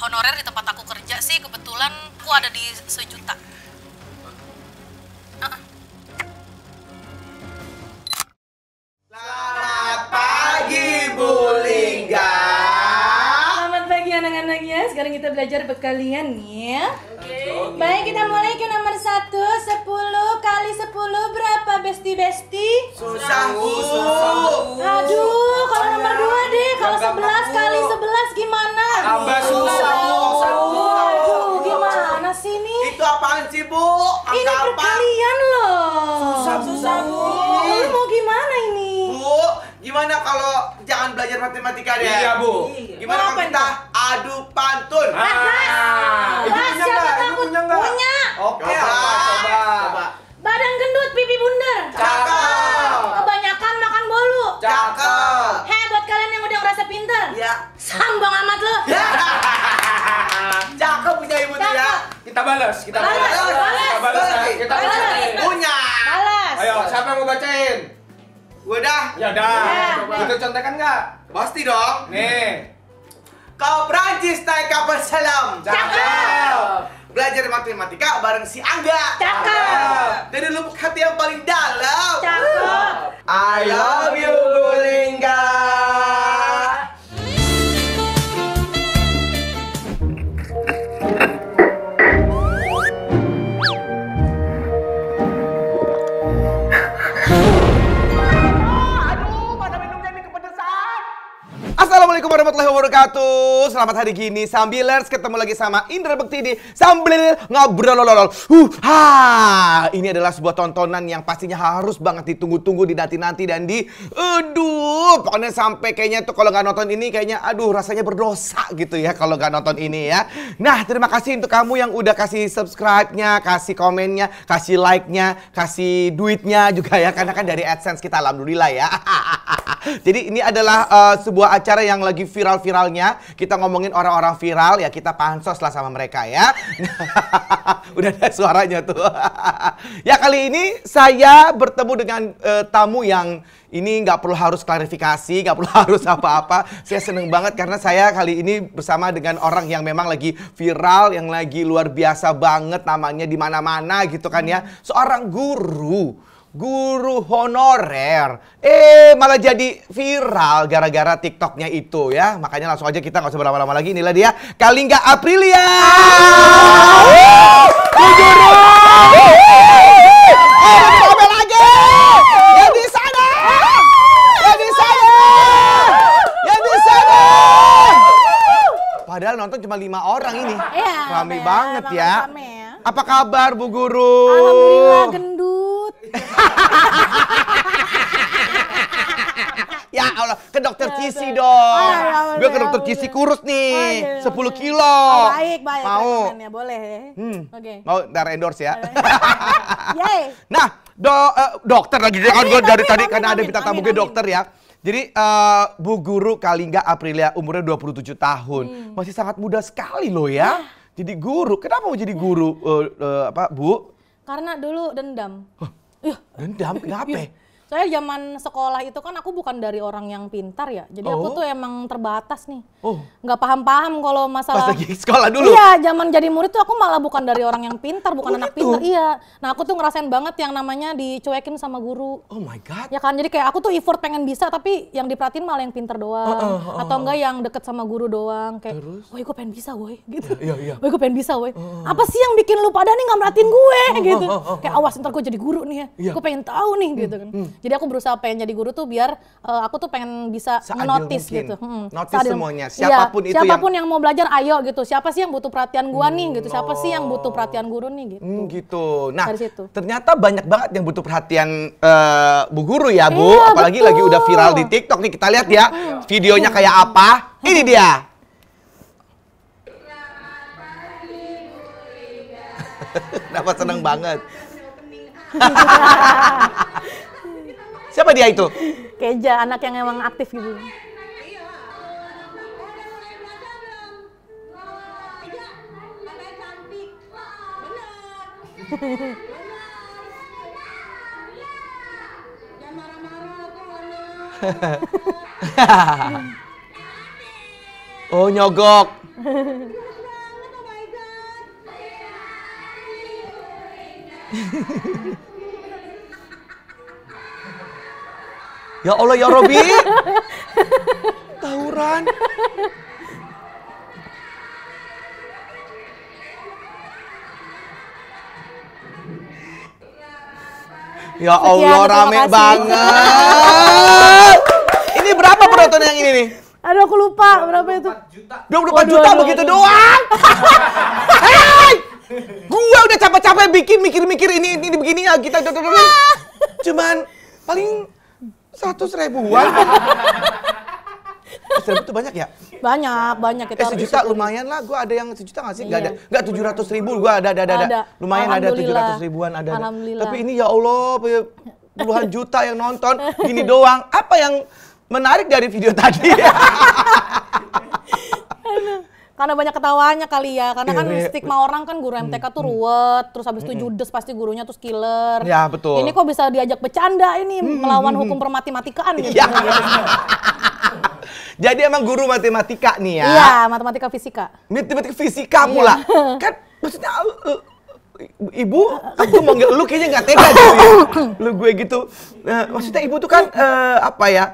honorer di tempat aku kerja sih kebetulan aku ada di sejuta. Selamat pagi Bu Lingga. Selamat pagi anak-anak ya. Sekarang kita belajar berkalian ya. Okay. Baik kita mulai ke nomor satu. Sepuluh kali sepuluh berapa besti besti? Susah bu. Aduh kalau nomor dua deh. Kalau sebelas kali sebelas Tambah susah Aduh, gimana sih ini? Itu apaan sih Bu? ini perkalian loh. Susah susah Bu. mau gimana ini? Bu, gimana kalau jangan belajar matematika deh? Iya Bu. Gimana kalau kita adu pantun? Ah, itu punya enggak? punya enggak? Punya. Oke, coba coba. Badan gendut, pipi bundar. Cakep. Kebanyakan makan bolu. Cakep pinter ya sambang amat lo ya. cakep punya ibu tuh ya kita balas kita balas kita balas kita balas punya balas ayo siapa yang mau bacain gue dah ya dah kita ya. contekan nggak pasti dong nih kau Perancis naik kapal selam cakep belajar matematika bareng si Angga. Cakep. Dari lubuk hati yang paling dalam. Cakep. I love you, Guli. Assalamualaikum warahmatullahi wabarakatuh. Selamat hari gini Sambilers ketemu lagi sama Indra Bekti di Sambil Ngobrol Uh, ha. Ini adalah sebuah tontonan yang pastinya harus banget ditunggu-tunggu, nanti nanti dan di aduh, pokoknya sampai kayaknya tuh kalau nggak nonton ini kayaknya aduh rasanya berdosa gitu ya kalau nggak nonton ini ya. Nah, terima kasih untuk kamu yang udah kasih subscribe-nya, kasih komennya, kasih like-nya, kasih duitnya juga ya karena kan dari AdSense kita alhamdulillah ya. Jadi ini adalah uh, sebuah acara yang lagi viral-viralnya, kita ngomongin orang-orang viral ya kita pansos lah sama mereka ya. Udah ada suaranya tuh. ya kali ini saya bertemu dengan uh, tamu yang ini nggak perlu harus klarifikasi, nggak perlu harus apa-apa. saya seneng banget karena saya kali ini bersama dengan orang yang memang lagi viral, yang lagi luar biasa banget namanya di mana-mana gitu kan ya. Seorang guru guru honorer. Eh, malah jadi viral gara-gara TikToknya itu ya. Makanya langsung aja kita nggak usah berlama-lama lagi. Inilah dia, Kalingga Aprilia. guru. Eh, lagi? Padahal nonton cuma lima orang ini. Iya. Rame banget ya. ya. Apa kabar Bu Guru? Alhamdulillah gendut. ya Allah, ke dokter ah, ya, dong. Gue ke ya dokter ya, kurus nih, 10 iya, iya, iya. kilo. Oh, baik, baik. Mau? Ya, boleh. Ya. Hmm. Oke. Okay. Mau ntar endorse ya. nah, do, uh, dokter lagi kan gue dari tadi karena ada minta tamu gue dokter ya. Jadi uh, Bu Guru Kalingga Aprilia umurnya 27 tahun. Hmm. Masih sangat muda sekali loh ya. Ah. Jadi guru. Kenapa mau jadi guru uh, uh, apa, Bu? Karena dulu dendam. Huh. やんで、やべ Soalnya zaman sekolah itu kan aku bukan dari orang yang pintar ya. Jadi oh. aku tuh emang terbatas nih. Oh. Nggak paham-paham kalau masalah. Pas lagi sekolah dulu? Iya, zaman jadi murid tuh aku malah bukan dari orang yang pintar, bukan oh, anak gitu? pintar. Iya. Nah aku tuh ngerasain banget yang namanya dicuekin sama guru. Oh my God. Ya kan, jadi kayak aku tuh effort pengen bisa, tapi yang diperhatiin malah yang pintar doang. Uh, uh, uh, Atau enggak yang deket sama guru doang. Kayak, Terus? woi gue pengen bisa woi. Gitu. Iya, iya. iya. Woi gue pengen bisa woi. Uh, Apa sih yang bikin lu pada nih nggak merhatiin gue? Gitu. Kayak awas ntar gue jadi guru nih ya. Iya. Gue pengen tahu nih hmm, gitu kan. Hmm. Jadi aku berusaha pengen jadi guru tuh biar uh, aku tuh pengen bisa notice gitu. Hmm. Notice semuanya. Iya, siapapun ya, itu siapapun yang... yang mau belajar ayo gitu. Siapa sih yang butuh perhatian gua hmm, nih gitu. Siapa oh. sih yang butuh perhatian guru nih gitu. Hmm, gitu. Nah, ternyata banyak banget yang butuh perhatian uh, Bu guru ya, Bu. Iya, Apalagi betul. lagi udah viral di TikTok nih. Kita lihat ya hmm. iya. videonya kayak apa. Hmm. Ini dia. Dapat seneng banget. Siapa dia itu? Keja, anak yang emang aktif gitu. oh nyogok. Ya Allah ya Robi. Tauran. Ya Allah, Sekian, rame banget. ini berapa penonton yang ini nih? Aduh, aku lupa berapa itu. 24 juta. 24 juta aduh, begitu doang. Hei! Gua udah capek-capek bikin mikir-mikir ini ini begini ya kita cuman paling Seratus ribuan? Seribu itu banyak ya? Banyak, banyak. Kita eh, sejuta lumayan lah. Gue ada yang sejuta nggak sih? Iya. Gak ada. Gak tujuh ratus ribu. Gue ada, ada, ada, ada. Lumayan ada tujuh ratus ribuan. Ada, ada. Tapi ini ya Allah, puluhan juta yang nonton. Gini doang. Apa yang menarik dari video tadi? Karena banyak ketawanya kali ya, karena iya, kan iya, iya. stigma orang kan guru MTK tuh ruwet, terus habis itu judes pasti gurunya tuh killer. Ya betul. Ini kok bisa diajak bercanda ini melawan hukum permatematikaan gitu. Ya. Jadi emang guru matematika nih ya? Iya, matematika fisika. Matematika fisika pula. Iya. Kan maksudnya eh, eh, ibu aku mau lu kayaknya nggak tega gitu ya. lu gue gitu nah, maksudnya ibu tuh kan uh, apa ya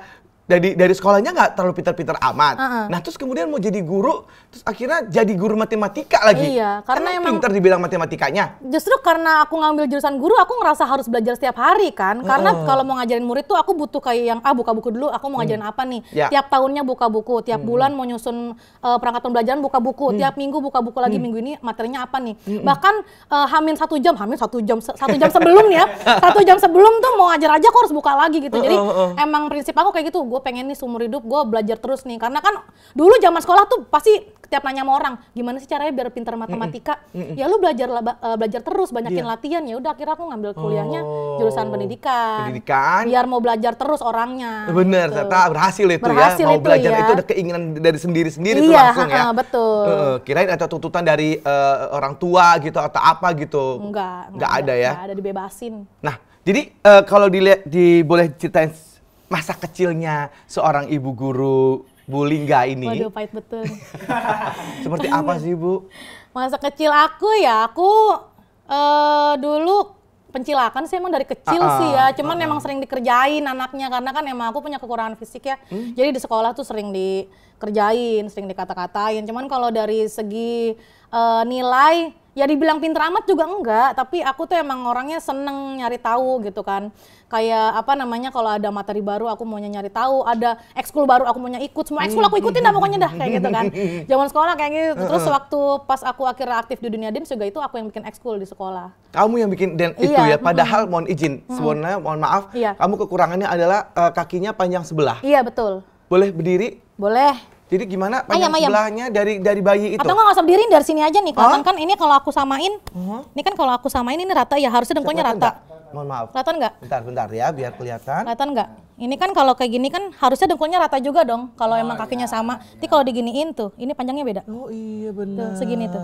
dari dari sekolahnya nggak terlalu pintar-pintar amat. Uh -uh. Nah, terus kemudian mau jadi guru, terus akhirnya jadi guru matematika lagi. Iya, karena emang pintar dibilang matematikanya. Justru karena aku ngambil jurusan guru, aku ngerasa harus belajar setiap hari kan. Karena uh kalau mau ngajarin murid tuh aku butuh kayak yang ah buka buku dulu, aku mau hmm. ngajarin hmm. apa nih. Ya. Tiap tahunnya buka buku, tiap hmm. bulan mau nyusun uh, perangkat pembelajaran buka buku, hmm. tiap minggu buka buku lagi hmm. minggu ini materinya apa nih. Hmm. Bahkan uh, hamin satu jam, hamin satu jam satu jam sebelum ya, satu jam sebelum tuh mau ngajar aja aku harus buka lagi gitu. Jadi uh -uh. emang prinsip aku kayak gitu gue pengen nih seumur hidup gue belajar terus nih karena kan dulu zaman sekolah tuh pasti setiap nanya sama orang gimana sih caranya biar pintar matematika mm -mm. ya lu belajar uh, belajar terus banyakin yeah. latihan ya udah akhirnya aku ngambil kuliahnya oh. jurusan pendidikan pendidikan biar mau belajar terus orangnya bener gitu. ternyata berhasil itu ya. berhasil ya mau itu, belajar ya. itu ada keinginan dari sendiri sendiri iya, tuh langsung ya betul uh, kirain ada tuntutan dari uh, orang tua gitu atau apa gitu nggak enggak, ada, ada ya enggak ada dibebasin nah jadi uh, kalau dilihat di boleh ceritain masa kecilnya seorang ibu guru Bu Lingga ini. Waduh, pahit betul. Seperti apa sih, Bu? Masa kecil aku ya, aku uh, dulu pencilakan sih emang dari kecil uh, sih ya. Cuman uh, emang sering dikerjain anaknya karena kan emang aku punya kekurangan fisik ya. Hmm? Jadi di sekolah tuh sering dikerjain, sering dikata-katain. Cuman kalau dari segi uh, nilai ya dibilang pinter amat juga enggak tapi aku tuh emang orangnya seneng nyari tahu gitu kan kayak apa namanya kalau ada materi baru aku maunya nyari tahu ada ekskul baru aku maunya ikut semua ekskul aku ikutin dah pokoknya dah kayak gitu kan zaman sekolah kayak gitu terus waktu pas aku akhirnya aktif di dunia dance juga itu aku yang bikin ekskul di sekolah kamu yang bikin dan iya, itu ya padahal mohon izin sebenarnya mohon maaf iya. kamu kekurangannya adalah uh, kakinya panjang sebelah iya betul boleh berdiri boleh jadi gimana ayam, ayam. sebelahnya dari dari bayi itu? Atau nggak usah berdiriin dari sini aja nih, kelihatan huh? kan ini kalau aku samain, uh-huh. ini kan kalau aku samain ini rata ya harusnya dengkulnya rata. Enggak. Mohon maaf. Kelihatan nggak? Bentar, bentar ya, biar kelihatan. Kelihatan nggak? Ini kan kalau kayak gini kan harusnya dengkulnya rata juga dong, kalau oh, emang kakinya iya, sama. Iya. Tapi kalau diginiin tuh, ini panjangnya beda. Oh iya benar. Tuh, segini tuh.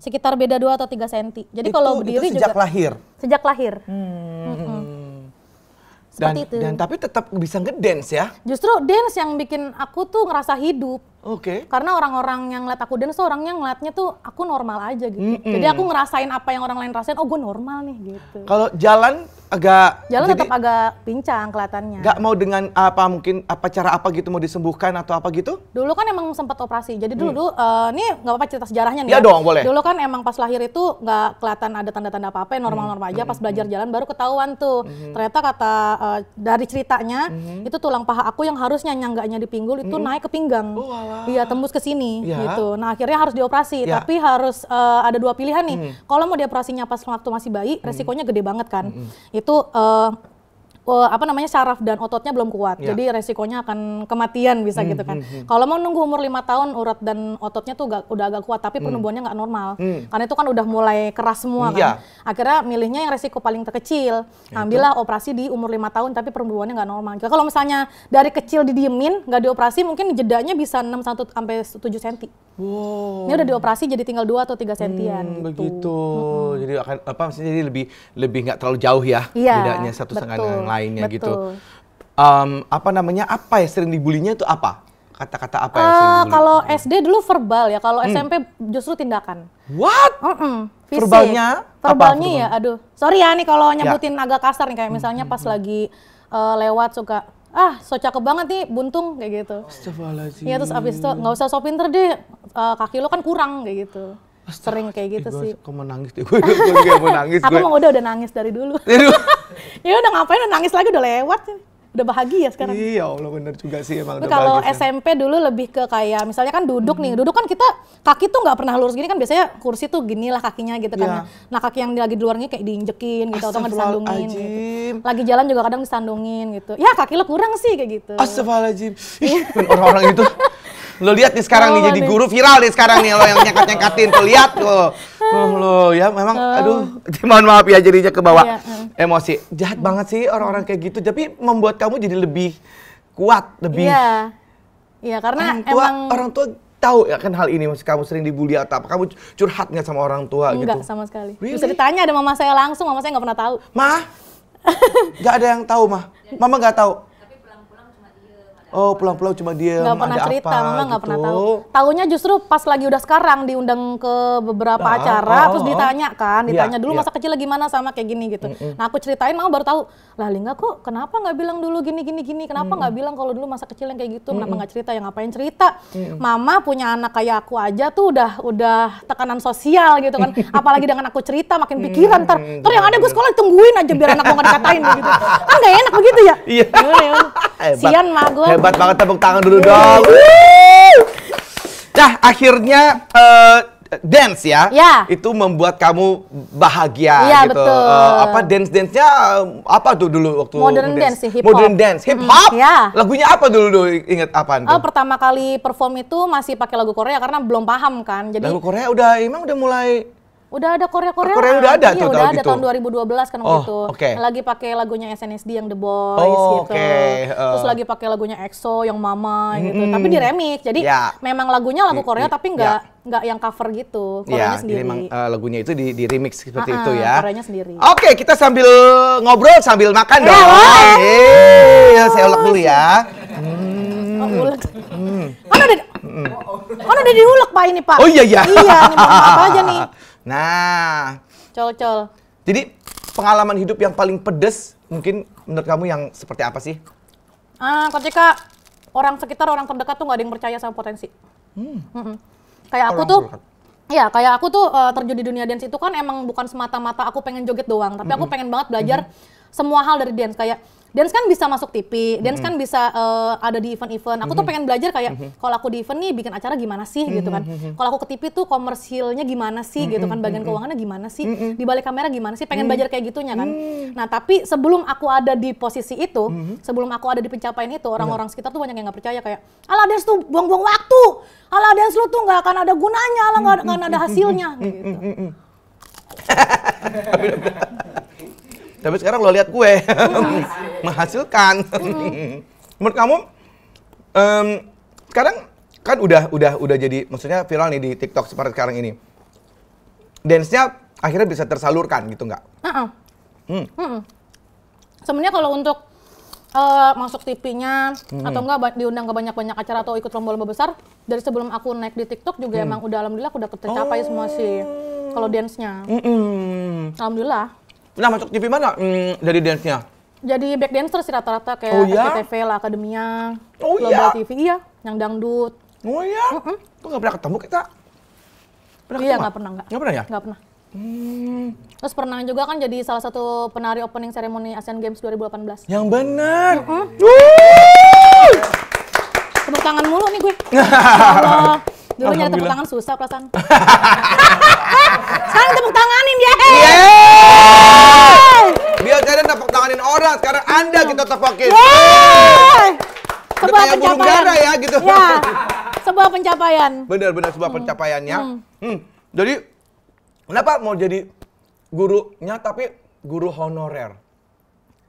Sekitar beda 2 atau 3 cm. Jadi kalau berdiri itu sejak juga. lahir? Sejak lahir. Hmm. Hmm. Seperti dan, itu. Dan tapi tetap bisa ngedance ya? Justru dance yang bikin aku tuh ngerasa hidup. Oke. Okay. Karena orang-orang yang ngeliat aku dance tuh orangnya ngeliatnya tuh aku normal aja gitu. Mm -mm. Jadi aku ngerasain apa yang orang lain rasain, oh gue normal nih gitu. Kalau jalan agak jalan jadi, tetap agak pincang kelihatannya. Gak mau dengan apa mungkin apa cara apa gitu mau disembuhkan atau apa gitu? Dulu kan emang sempat operasi. Jadi dulu hmm. dulu uh, eh, ini nggak apa-apa cerita sejarahnya nih. Ya, ya. dong boleh. Dulu kan emang pas lahir itu nggak kelihatan ada tanda-tanda apa-apa, ya normal-normal hmm. aja. Hmm. Pas belajar hmm. jalan baru ketahuan tuh. Hmm. Ternyata kata uh, dari ceritanya hmm. itu tulang paha aku yang harusnya nyanggaknya di pinggul itu hmm. naik ke pinggang. Oh, iya tembus ke sini ya. gitu. Nah akhirnya harus dioperasi. Ya. Tapi harus uh, ada dua pilihan nih. Hmm. Kalau mau dioperasinya pas waktu masih bayi, hmm. resikonya gede banget kan. Hmm itu uh, uh, apa namanya saraf dan ototnya belum kuat. Ya. Jadi resikonya akan kematian bisa hmm, gitu kan. Hmm, hmm. Kalau mau nunggu umur lima tahun urat dan ototnya tuh gak, udah agak kuat tapi hmm. penumbuhannya nggak normal. Hmm. Karena itu kan udah mulai keras semua iya. kan. Akhirnya milihnya yang resiko paling terkecil. Ya, Ambillah operasi di umur lima tahun tapi penumbuhannya nggak normal. kalau misalnya dari kecil didiemin nggak dioperasi mungkin jedanya bisa 6 sampai tujuh senti Wow. Ini udah dioperasi jadi tinggal dua atau tiga sentian hmm, gitu. Begitu. Hmm. Jadi akan apa maksudnya jadi lebih lebih nggak terlalu jauh ya, ya bedanya satu setengah yang lain lainnya gitu. Betul. gitu. Um, apa namanya? Apa ya sering dibulinya itu apa? Kata-kata apa uh, sering ah, Kalau SD dulu verbal ya, kalau hmm. SMP justru tindakan. What? Mm -mm. Fisik. Verbalnya? Verbalnya ya, aduh. Sorry ya nih kalau ya. nyebutin ya. agak kasar nih kayak hmm, misalnya hmm, pas hmm. lagi uh, lewat suka ah so cakep banget nih buntung kayak gitu. Astagfirullahaladzim. Iya terus abis itu nggak usah so pinter deh uh, kaki lo kan kurang kayak gitu. sering kayak gitu sih. Kok mau nangis deh, gue, gue, gue, gue mau nangis. Aku mau udah udah nangis dari dulu. ya udah ngapain udah nangis lagi udah lewat udah bahagia sekarang. Iya, Allah bener juga sih emang. Kalau SMP ya. dulu lebih ke kayak misalnya kan duduk hmm. nih, duduk kan kita kaki tuh nggak pernah lurus gini kan biasanya kursi tuh gini lah kakinya gitu yeah. kan. Iya. Ya. Nah kaki yang lagi di luarnya kayak diinjekin gitu atau nggak disandungin. Gitu. Lagi jalan juga kadang disandungin gitu. Ya kaki lo kurang sih kayak gitu. Astagfirullahaladzim. Iya. Orang-orang itu lo lihat nih sekarang oh, nih jadi guru viral nih sekarang nih lo yang nyekat nyekatin tuh lihat tuh Oh lo ya memang oh. aduh, mohon maaf ya jadinya ke bawah iya, emosi. Jahat hmm. banget sih orang-orang kayak gitu, tapi membuat kamu jadi lebih kuat, lebih Iya. Iya, karena orang tua, emang orang tua tahu ya kan hal ini masih kamu sering dibully atau apa? Kamu curhat nggak sama orang tua Enggak, gitu? Enggak sama sekali. Really? Bisa ditanya ada mama saya langsung, mama saya nggak pernah tahu. Ma? gak ada yang tahu, Ma. Mama nggak tahu. Oh pulang-pulang cuma dia nggak pernah cerita, apa, mama nggak gitu. pernah tahu. Tahunya justru pas lagi udah sekarang diundang ke beberapa ah, acara, oh, terus oh, oh. ditanya kan, iya, ditanya dulu iya. masa masa lagi mana sama kayak gini gitu. Mm -mm. Nah aku ceritain, mama baru tahu. Lah Lingga kok kenapa nggak bilang dulu gini gini gini? Kenapa nggak mm -mm. bilang kalau dulu masa kecil yang kayak gitu? Mm -mm. Kenapa nggak cerita? Yang ngapain cerita? Mm -mm. Mama punya anak kayak aku aja tuh udah udah tekanan sosial gitu kan. Apalagi dengan aku cerita makin pikiran ter. Ter yang ada gue sekolah tungguin aja biar anak gue nggak dikatain gitu. Kan nggak enak begitu ya? Iya. Gitu ya. Sian mah gue hebat banget tepuk tangan dulu dong. Nah, akhirnya uh, dance ya, ya, itu membuat kamu bahagia ya, gitu. Betul. Uh, apa dance dance-nya eh, apa tuh dulu waktu modern dance, dance hip hop. Modern dance, hip hop. Mm, ya. Lagunya apa dulu dulu inget apa? Oh, pertama kali perform itu masih pakai lagu Korea karena belum paham kan. Jadi lagu Korea udah emang udah mulai Udah ada Korea Korea. Korea udah ada iya, tuh udah ada gitu. tahun 2012 kan waktu oh, itu. Okay. Lagi pakai lagunya SNSD yang The Boys oh, gitu. Okay. Uh. Eh. Terus lagi pakai lagunya EXO yang Mama gitu. Mm, tapi di remix. Jadi yeah. memang lagunya lagu Korea yeah. tapi enggak yeah. yang cover gitu. Korea yeah, sendiri. memang uh, lagunya itu di, di remix seperti uh -uh, itu ah, ya. Korea sendiri. Oke, okay, kita sambil ngobrol sambil makan dong. oh, saya ulek dulu ya. Hmm. hmm. Oh, ulek. Hmm. Kan ada kan hmm. udah diulek Pak ini Pak. Oh iya iya. Iya, ini apa aja nih. Nah, col-col. Jadi pengalaman hidup yang paling pedes mungkin menurut kamu yang seperti apa sih? Ah, ketika orang sekitar, orang terdekat tuh gak ada yang percaya sama potensi. Hmm. Mm -hmm. Kayak aku orang tuh, Ya, kayak aku tuh uh, terjun di dunia dance itu kan emang bukan semata-mata aku pengen joget doang, tapi mm -hmm. aku pengen banget belajar mm -hmm. semua hal dari dance kayak dance kan bisa masuk TV, dance mm -hmm. kan bisa uh, ada di event-event. Aku tuh mm-hmm. pengen belajar kayak mm -hmm. kalau aku di event nih bikin acara gimana sih mm -hmm. gitu kan. Mm-hmm. Kalau aku ke TV tuh komersilnya gimana sih mm -hmm. gitu kan, bagian mm-hmm. keuangannya gimana sih, mm -hmm. di balik kamera gimana sih, pengen mm -hmm. belajar kayak gitunya kan. Mm -hmm. Nah, tapi sebelum aku ada di posisi itu, mm -hmm. sebelum aku ada di pencapaian itu, iya. orang-orang sekitar tuh banyak yang nggak percaya kayak, "Ala dance tuh buang-buang waktu. Ala dance lu tuh nggak akan ada gunanya, ala nggak akan ada hasilnya." gitu. Tapi sekarang lo lihat gue iya. menghasilkan. Hmm. Menurut kamu um, sekarang kan udah udah udah jadi maksudnya viral nih di TikTok seperti sekarang ini. Dance-nya akhirnya bisa tersalurkan gitu nggak? Uh -uh. Hmm. Uh -uh. Sebenarnya kalau untuk uh, masuk TV-nya hmm. atau enggak diundang ke banyak-banyak acara atau ikut lomba-lomba besar dari sebelum aku naik di TikTok juga hmm. emang udah alhamdulillah aku udah tercapai oh. semua sih oh. kalau dance-nya. Hmm. Alhamdulillah. Nah, masuk TV mana hmm, dari dance-nya? Jadi back dancer sih rata-rata kayak oh, iya? SCTV lah, Akademia, oh, Global iya? TV, iya, yang dangdut. Oh iya? Mm -hmm. Kok gak pernah ketemu kita? Pernah iya, nggak pernah. Nggak pernah ya? Gak pernah. Hmm. Terus pernah juga kan jadi salah satu penari opening ceremony Asian Games 2018. Yang bener! Mm -hmm. Tepuk tangan mulu nih gue. ya Allah. Dulu nyari tepuk tangan susah perasaan. Sekarang tepuk tanganin dia. Yeah. Biasanya tepuk tanganin orang, sekarang Anda kita tepukin. Yeah. Sebuah kayak burung ya gitu. Ya. Sebuah pencapaian. Benar-benar sebuah hmm. pencapaian ya. Hmm. hmm. Jadi kenapa mau jadi gurunya tapi guru honorer?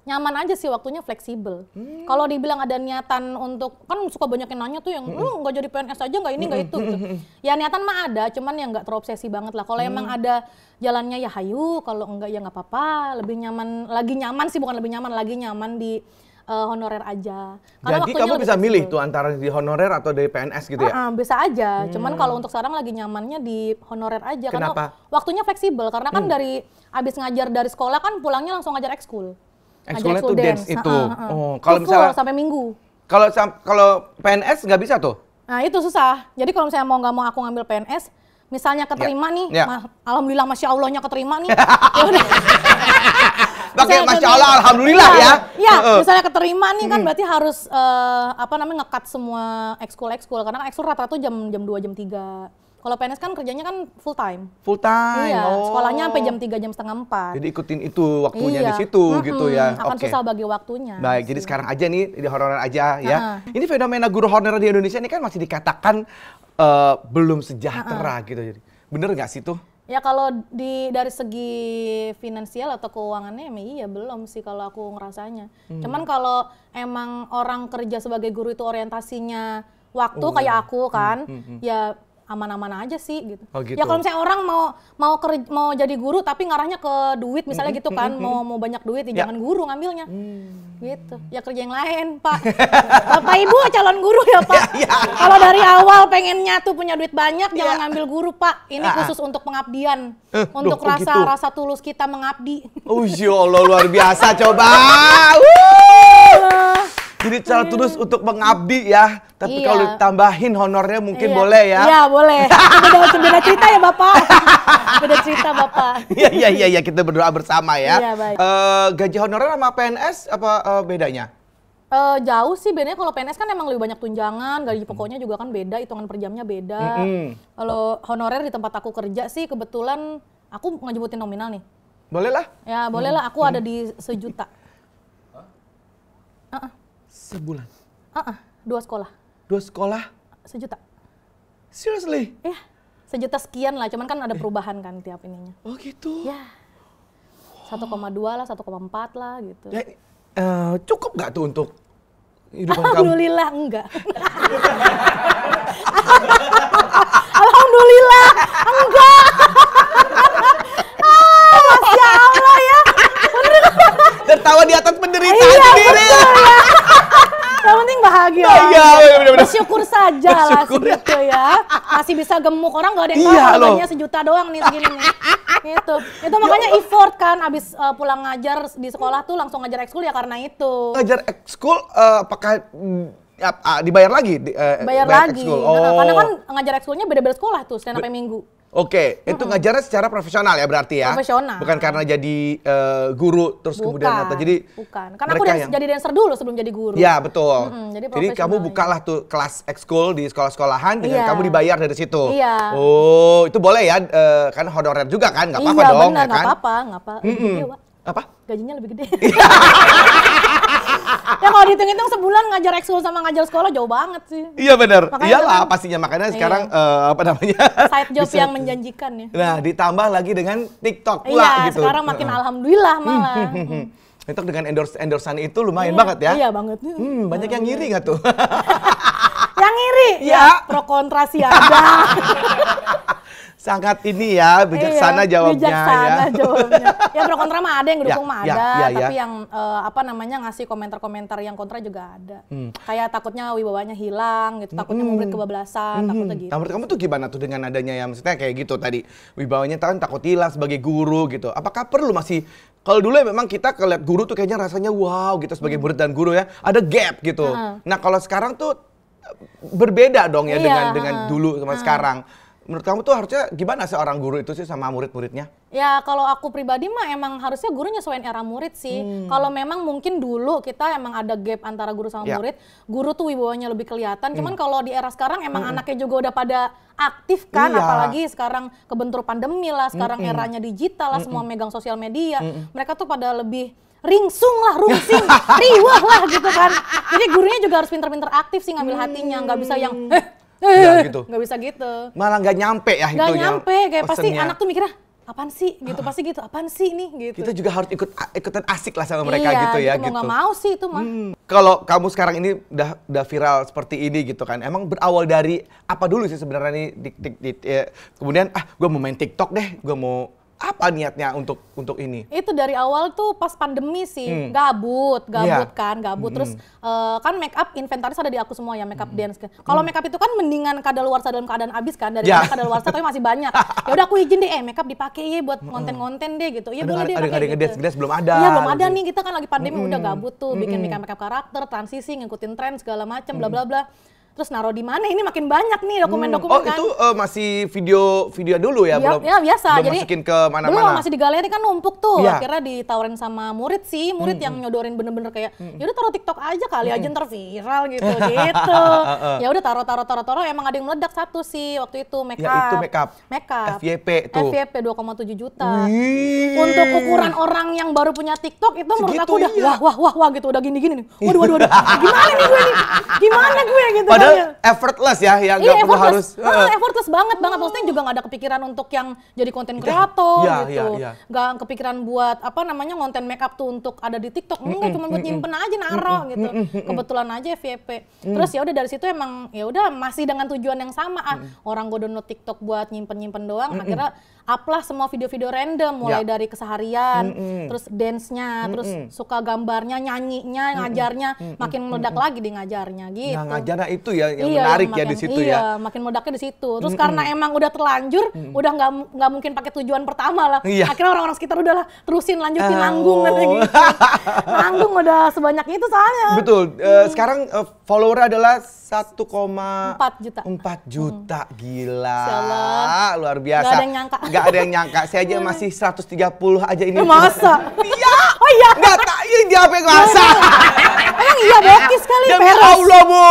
nyaman aja sih waktunya fleksibel. Hmm. Kalau dibilang ada niatan untuk kan suka banyak yang nanya tuh yang hmm. lu hmm. jadi PNS aja nggak ini nggak itu gitu. Hmm. Ya niatan mah ada, cuman yang nggak terobsesi banget lah. Kalau hmm. emang ada jalannya ya hayu, kalau enggak ya nggak apa-apa. Lebih nyaman, lagi nyaman sih bukan lebih nyaman, lagi nyaman di uh, honorer aja. Karena Jadi kamu bisa milih tuh antara di honorer atau di PNS gitu ya? Uh, uh, bisa aja. Hmm. Cuman kalau untuk sekarang lagi nyamannya di honorer aja. Kenapa? Karena waktunya fleksibel. Karena kan hmm. dari abis ngajar dari sekolah kan pulangnya langsung ngajar ekskul. Ekskulnya tuh dance, itu. Uh, uh, Oh, kalau misalnya sampai minggu. Kalau kalau PNS nggak bisa tuh? Nah itu susah. Jadi kalau misalnya mau nggak mau aku ngambil PNS, misalnya ya, keterima ya. nih, ya. Ma alhamdulillah masya allahnya keterima nih. Pakai ya masya allah alhamdulillah iya, ya. Iya, uh, uh. misalnya keterima nih kan hmm. berarti harus uh, apa namanya ngekat semua ekskul ekskul karena kan ekskul rata-rata jam jam dua jam tiga kalau PNS kan kerjanya kan full time. Full time. Iya, oh. sekolahnya sampai jam 3 jam setengah 4. Jadi ikutin itu waktunya iya. di situ hmm, gitu ya. Akan okay. susah bagi waktunya. Baik, sih. jadi sekarang aja nih di honorer aja ya. Ini fenomena guru honorer di Indonesia ini kan masih dikatakan uh, belum sejahtera uh gitu jadi. Bener nggak sih tuh? Ya kalau di dari segi finansial atau keuangannya ya iya belum sih kalau aku ngerasanya. Hmm. Cuman kalau emang orang kerja sebagai guru itu orientasinya waktu oh, iya. kayak aku kan, hmm, hmm, hmm. ya aman-aman aja sih gitu. Oh, ya, gitu. Ya kalau misalnya orang mau mau kerja, mau jadi guru tapi ngarahnya ke duit misalnya gitu kan, mau mau banyak duit ya, ya. jangan guru ngambilnya. Hmm. Gitu. Ya kerja yang lain, Pak. Bapak Ibu calon guru ya, Pak. ya, ya. Kalau dari awal pengennya tuh punya duit banyak ya. jangan ngambil guru, Pak. Ini ah, ah. khusus untuk pengabdian. Uh, untuk rasa rasa gitu. rasa tulus kita mengabdi. Oh, Allah luar biasa coba. Jadi cara hmm. terus untuk mengabdi ya. Tapi iya. kalau ditambahin honornya mungkin iya. boleh ya. Iya, boleh. Beda, beda cerita ya, Bapak. beda cerita, Bapak. Iya, iya, iya, iya, kita berdoa bersama ya. Iya, baik. Uh, gaji honorer sama PNS apa uh, bedanya? Uh, jauh sih bedanya kalau PNS kan emang lebih banyak tunjangan, gaji hmm. pokoknya juga kan beda, hitungan per jamnya beda. Mm -hmm. Kalau honorer di tempat aku kerja sih kebetulan aku ngejebutin nominal nih. Boleh lah. Ya boleh hmm. lah, aku hmm. ada di sejuta. Sebulan? Uh -uh, dua sekolah. Dua sekolah? Sejuta. Seriously? Iya. Yeah. Sejuta sekian lah, cuman kan ada perubahan kan tiap ininya. Oh gitu? Iya. Yeah. 1,2 lah, 1,4 lah gitu. Ya, uh, cukup nggak tuh untuk hidup kamu? Alhamdulillah enggak. Alhamdulillah enggak. tertawa di atas penderitaan iya, sendiri. Yang penting bahagia. Nah, iya, iya, iya bener -bener. Bersyukur saja lah segitu ya. Masih bisa gemuk orang nggak ada yang iya, tahu hanya sejuta doang nih segini nih. Gitu. itu. Itu ya makanya ya, effort kan abis uh, pulang ngajar di sekolah tuh langsung ngajar ekskul ya karena itu. Ngajar ekskul uh, apakah mm, ya, ah, dibayar lagi? Di, uh, bayar, bayar lagi. Nah, oh. Karena kan ngajar ekskulnya beda-beda sekolah tuh, setiap minggu. Oke, okay, itu ngajarnya secara profesional ya berarti ya. Profesional. Bukan karena jadi uh, guru terus bukan, kemudian atau jadi Bukan. Karena aku yang... jadi dancer dulu sebelum jadi guru. Ya, betul. Mm -hmm, jadi, jadi kamu bukalah ya. tuh kelas ekskul di sekolah-sekolahan dengan yeah. kamu dibayar dari situ. Iya. Oh, itu boleh ya uh, kan honorer juga kan? Gak apa-apa iya, dong bener, ya kan? Iya, benar, apa-apa, apa-apa. Mm -hmm apa gajinya lebih gede ya kalau dihitung-hitung sebulan ngajar ekskul sama ngajar sekolah jauh banget sih. Iya benar. Iyalah kan, pastinya makanya iya. sekarang iya. uh, apa namanya? Side job bisa. yang menjanjikan ya. Nah, ditambah lagi dengan TikTok pula iya, gitu. sekarang makin uh. alhamdulillah hmm, malah. Hmm, hmm, hmm, TikTok dengan endorse endorsean itu lumayan iya, banget ya. Iya banget. Hmm, banyak yang ngiri nggak tuh? yang ngiri? Ya. ya pro kontra sih ada sangat ini ya bijaksana iya, jawabnya bijaksana ya. jawabnya. ya pro kontra mah ada yang dukung ya, mah ya, ada, ya, ya. tapi ya. yang uh, apa namanya ngasih komentar-komentar yang kontra juga ada. Hmm. Kayak takutnya wibawanya hilang gitu, takutnya hmm. memberi kebablasan, hmm. takutnya gitu. Nah, kamu tuh gimana tuh dengan adanya yang, maksudnya kayak gitu tadi wibawanya kan takut hilang sebagai guru gitu. Apakah perlu masih kalau dulu ya memang kita kelihat guru tuh kayaknya rasanya wow gitu sebagai hmm. murid dan guru ya ada gap gitu. Uh -huh. Nah kalau sekarang tuh eh, berbeda dong ya iya, dengan uh -huh. dengan dulu sama uh -huh. sekarang menurut kamu tuh harusnya gimana sih orang guru itu sih sama murid-muridnya? Ya kalau aku pribadi mah emang harusnya guru nyesuaiin era murid sih. Hmm. Kalau memang mungkin dulu kita emang ada gap antara guru sama ya. murid, guru tuh wibawanya lebih kelihatan. Hmm. Cuman kalau di era sekarang emang hmm. anaknya juga udah pada aktif kan, iya. apalagi sekarang kebentur pandemi lah, sekarang hmm. eranya digital lah, hmm. semua megang sosial media, hmm. mereka tuh pada lebih ringsung lah, rungsing, riwah lah gitu kan. Jadi gurunya juga harus pinter-pinter aktif sih ngambil hatinya, nggak bisa yang eh Enggak eh, eh, gitu. Enggak bisa gitu. Malah nggak nyampe ya Nggak nyampe, kayak pasti anak tuh mikirnya apaan sih gitu pasti gitu apaan sih nih gitu kita juga harus ikut ikutan asik lah sama mereka iya, gitu ya gitu mau mau sih itu mah hmm. kalau kamu sekarang ini udah udah viral seperti ini gitu kan emang berawal dari apa dulu sih sebenarnya nih di, di, di, ya. kemudian ah gue mau main TikTok deh gue mau apa niatnya untuk untuk ini? Itu dari awal tuh pas pandemi sih, hmm. gabut, gabut yeah. kan, gabut. Hmm. Terus uh, kan make up inventaris ada di aku semua ya, make up hmm. dance. Kalau hmm. make up itu kan mendingan luar dalam keadaan abis kan, dari yeah. luar tapi masih banyak. ya udah aku izin deh, eh make up dipakai ya buat hmm. konten-konten deh gitu. Iya boleh deh pakai. Ada gitu. belum ada. Iya, belum ada gitu. nih kita kan lagi pandemi hmm. udah gabut tuh, bikin hmm. make up karakter, transisi, ngikutin tren segala macam, hmm. bla bla bla terus naruh di mana ini makin banyak nih dokumen-dokumen hmm. oh, kan. itu uh, masih video video dulu ya, Iya Ya biasa. Belum Jadi masukin ke mana-mana. Belum masih di galeri kan numpuk tuh. Ya. Akhirnya ditawarin sama murid sih, murid hmm. yang nyodorin bener-bener kayak hmm. ya udah taruh TikTok aja kali hmm. aja ntar viral gitu gitu. ya udah taruh taruh taruh taruh emang ada yang meledak satu sih waktu itu makeup. Ya itu makeup. Makeup. FYP tuh. FYP 2,7 juta. Wih. Untuk ukuran orang yang baru punya TikTok itu Segitu menurut aku udah iya. wah wah wah wah gitu udah gini-gini nih. Waduh waduh waduh. Gimana nih gue nih? Gimana gue gitu. Padahal padahal iya. effortless ya yang iya, gak perlu harus uh, effortless banget banget maksudnya juga gak ada kepikiran untuk yang jadi konten kreator iya, gitu iya, iya. nggak iya, Gak kepikiran buat apa namanya konten makeup tuh untuk ada di TikTok enggak mm -mm, cuma mm, buat mm nyimpen aja mm, naro mm gitu. -mm, gitu kebetulan aja FYP mm. terus ya udah dari situ emang ya udah masih dengan tujuan yang sama ah -mm. orang gue download TikTok buat nyimpen nyimpen doang mm -mm. akhirnya upload semua video-video random mulai ya. dari keseharian, mm -mm. terus dance-nya, mm -mm. terus suka gambarnya, nyanyinya, mm -mm. ngajarnya, mm -mm. makin meledak mm -mm. lagi di ngajarnya gitu. Nah, ngajarnya itu ya yang iya, menarik makin, ya di situ iya, ya. makin meledaknya di situ. Terus mm -mm. karena emang udah terlanjur, mm -mm. udah nggak nggak mungkin pakai tujuan pertama lah. Iya. Akhirnya orang-orang sekitar udahlah terusin lanjutin uh, nanggung oh. gitu. nanggung udah sebanyak itu soalnya. Betul. Mm. Uh, sekarang uh, follower adalah 1,4 juta. 4 juta. Mm. Gila. Salah. Luar biasa. Gak ada yang nyangka. Gak ada yang nyangka. Saya aja masih 130 aja ini. Masa? Iya. Oh iya. Enggak tak ini dia apa masa? Emang iya, iya. bokis kali Demi peres. Allah, Bu.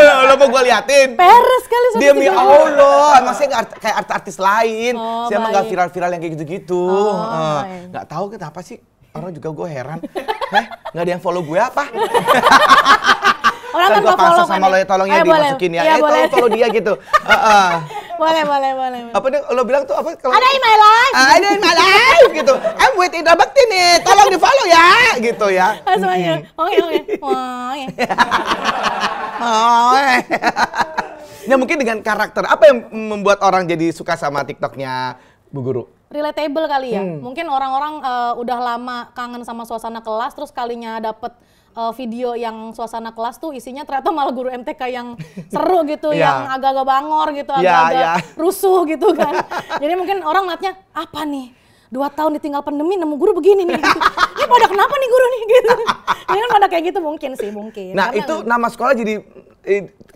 Lo mau gue liatin? Peres kali Demi Allah. Maksudnya gak kayak artis-artis lain. Oh, saya emang gak viral-viral yang kayak gitu-gitu. Oh, uh, gak tahu kenapa sih. Orang juga gue heran. Eh, gak ada yang follow gue apa? Orang kan nggak follow sama kan lo ya? ya tolong ya dimasukin ya. Iya, eh tolong follow dia gitu. Eh, eh. Boleh, boleh, boleh. Apa nih lo bilang tuh apa? Kalau ada in my life. Ah, ada in my life gitu. I'm with Indra Bakti nih. Tolong di follow ya gitu ya. semuanya, oke Oke, oke. Oke. Ya mungkin dengan karakter apa yang membuat orang jadi suka sama TikToknya Bu Guru? Relatable kali ya. Hmm. Mungkin orang-orang uh, udah lama kangen sama suasana kelas, terus kalinya dapet uh, video yang suasana kelas tuh isinya ternyata malah guru MTK yang seru gitu, yeah. yang agak-agak bangor gitu, iya, agak-agak yeah, yeah. rusuh gitu kan. Jadi mungkin orang liatnya apa nih? Dua tahun ditinggal pandemi nemu guru begini nih. Gitu. Ini pada kenapa nih guru nih gitu. Ini kan pada kayak gitu mungkin sih, mungkin. Nah Karena itu nama sekolah jadi